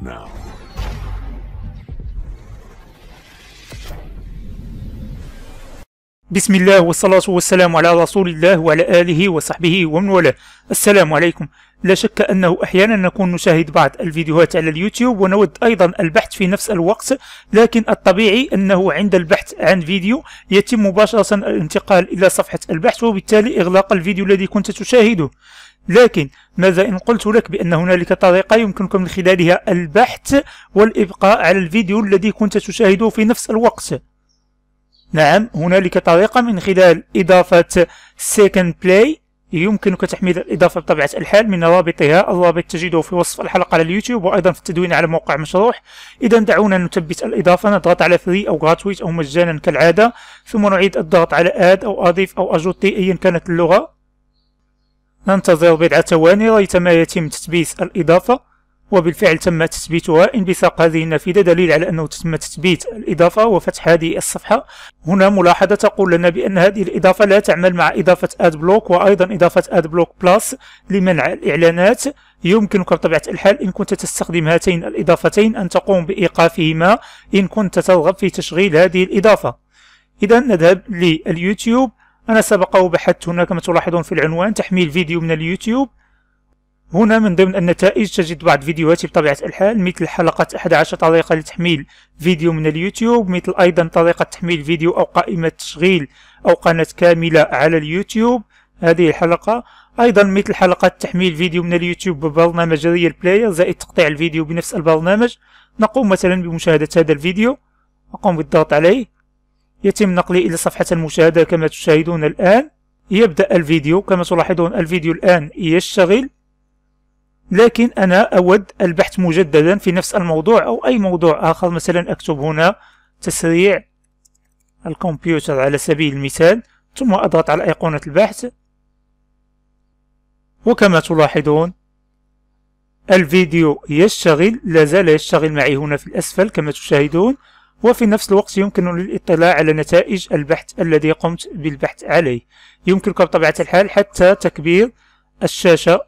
now. بسم الله والصلاة والسلام على رسول الله وعلى آله وصحبه ومن والاه السلام عليكم لا شك أنه أحيانا نكون نشاهد بعض الفيديوهات على اليوتيوب ونود أيضا البحث في نفس الوقت لكن الطبيعي أنه عند البحث عن فيديو يتم مباشرة الانتقال إلى صفحة البحث وبالتالي إغلاق الفيديو الذي كنت تشاهده لكن ماذا إن قلت لك بأن هنالك طريقة يمكنكم من خلالها البحث والإبقاء على الفيديو الذي كنت تشاهده في نفس الوقت نعم هنالك طريقة من خلال إضافة second play يمكنك تحميل الإضافة بطبيعة الحال من رابطها الرابط تجده في وصف الحلقة على اليوتيوب وأيضا في التدوين على موقع مشروح إذا دعونا نثبت الإضافة نضغط على فري أو gratuit أو مجانا كالعادة ثم نعيد الضغط على add أو أضيف أو أجوتي أيا كانت اللغة ننتظر بضع ثواني ريثما يتم تثبيت الإضافة وبالفعل تم تثبيتها انبثاق هذه النافذة دليل على أنه تم تثبيت الإضافة وفتح هذه الصفحة هنا ملاحظة تقول لنا بأن هذه الإضافة لا تعمل مع إضافة أد بلوك وأيضا إضافة أد بلوك بلس لمنع الإعلانات يمكنك بطبيعة الحال إن كنت تستخدم هاتين الإضافتين أن تقوم بإيقافهما إن كنت ترغب في تشغيل هذه الإضافة إذا نذهب لليوتيوب أنا سبق وبحثت هنا كما تلاحظون في العنوان تحميل فيديو من اليوتيوب هنا من ضمن النتائج تجد بعض فيديوهاتي بطبيعة الحال مثل حلقة 11 طريقة لتحميل فيديو من اليوتيوب مثل أيضا طريقة تحميل فيديو أو قائمة تشغيل أو قناة كاملة على اليوتيوب هذه الحلقة أيضا مثل حلقة تحميل فيديو من اليوتيوب ببرنامج ريال بلاير زائد تقطيع الفيديو بنفس البرنامج نقوم مثلا بمشاهدة هذا الفيديو أقوم بالضغط عليه يتم نقلي إلى صفحة المشاهدة كما تشاهدون الآن يبدأ الفيديو كما تلاحظون الفيديو الآن يشتغل لكن أنا أود البحث مجددا في نفس الموضوع أو أي موضوع آخر مثلا أكتب هنا تسريع الكمبيوتر على سبيل المثال ثم أضغط على أيقونة البحث وكما تلاحظون الفيديو يشتغل لا زال يشتغل معي هنا في الأسفل كما تشاهدون وفي نفس الوقت يمكن الاطلاع على نتائج البحث الذي قمت بالبحث عليه يمكنك بطبيعة الحال حتى تكبير الشاشة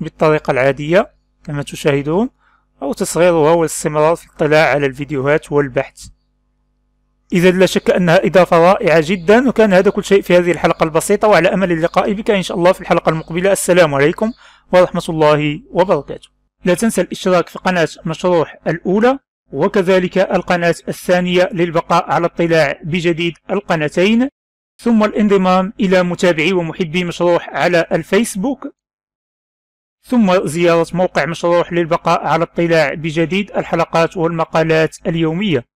بالطريقة العادية كما تشاهدون أو تصغيرها والاستمرار في الاطلاع على الفيديوهات والبحث إذا لا شك أنها إضافة رائعة جدا وكان هذا كل شيء في هذه الحلقة البسيطة وعلى أمل اللقاء بك إن شاء الله في الحلقة المقبلة السلام عليكم ورحمة الله وبركاته لا تنسى الاشتراك في قناة مشروح الأولى وكذلك القناة الثانية للبقاء على اطلاع بجديد القناتين ثم الانضمام إلى متابعي ومحبي مشروح على الفيسبوك ثم زيارة موقع مشروح للبقاء على اطلاع بجديد الحلقات والمقالات اليومية